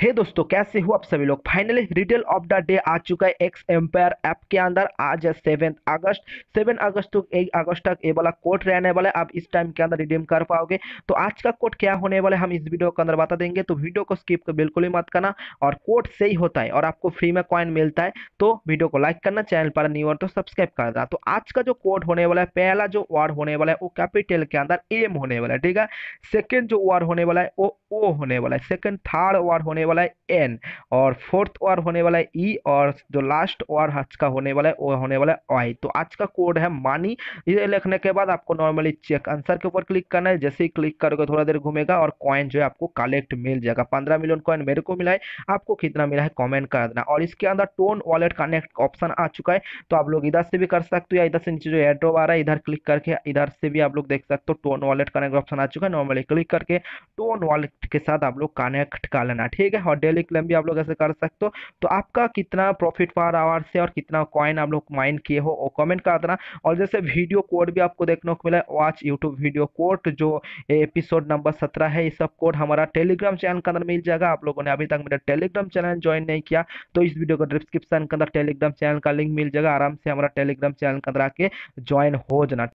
हे hey दोस्तों कैसे हो आप सभी लोग finally retail of the day आ चुका है एक्स एम्पायर ऐप के अंदर आज है सेवन अगस्त सेवन अगस्त तक एक अगस्त तक ये वाला कोड रहने वाला है आप इस टाइम के अंदर रिडीम कर पाओगे तो आज का कोड क्या होने वाला है हम इस वीडियो के अंदर बता देंगे तो वीडियो को स्किप कर बिल्कुल ही मत करना और कोड से होता है और आपको फ्री में कॉइन मिलता है तो वीडियो को लाइक करना चैनल पर न्यू और तो सब्सक्राइब कर देना तो आज का जो कोड होने वाला है पहला जो वार्ड होने वाला है वो कैपिटल के अंदर एम होने वाला है ठीक है सेकेंड जो वार्ड होने वाला है वो ओ होने वाला है सेकंड थर्ड वार होने वाला है एन और फोर्थ वार होने वाला है ई e और जो लास्ट वार आज का होने वाला है वो होने वाला है वाई तो आज का कोड है मानी ये लिखने के बाद आपको नॉर्मली चेक आंसर के ऊपर क्लिक करना है जैसे ही क्लिक करोगे थोड़ा देर घूमेगा और कॉइन जो है आपको कलेक्ट मिल जाएगा पंद्रह मिलियन कॉइन मेरे को मिला है आपको कितना मिला है कॉमेंट कर देना और इसके अंदर टोन वॉलेट कनेक्ट ऑप्शन आ चुका है तो आप लोग इधर से भी कर सकते हो या इधर से नीचे जो एड्रो आ रहा है इधर क्लिक करके इधर से भी आप लोग देख सकते हो टोन वॉलेट कनेक्ट ऑप्शन आ चुका है नॉर्मली क्लिक करके टोन वॉलेट के साथ आप लोग कनेक्ट कर लेना ठीक है और डेली क्लेम भी आप लोग ऐसे कर सकते हो तो आपका कितना प्रॉफिट पर आवर से और कितना कॉइन आप लोग माइन किए हो वो कमेंट कर देना और जैसे वीडियो कोड भी आपको देखने को मिला वॉच यूट्यूब वीडियो कोड जो एपिसोड नंबर सत्रह है ये सब कोड हमारा टेलीग्राम चैनल के अंदर मिल जाएगा आप लोगों ने अभी तक मेरा टेलीग्राम चैनल ज्वाइन नहीं किया तो इस वीडियो को डिस्क्रिप्शन के अंदर टेलीग्राम चैनल का लिंक मिल जाएगा आराम से हमारा टेलीग्राम चैनल के अंदर आके ज्वाइन हो जाना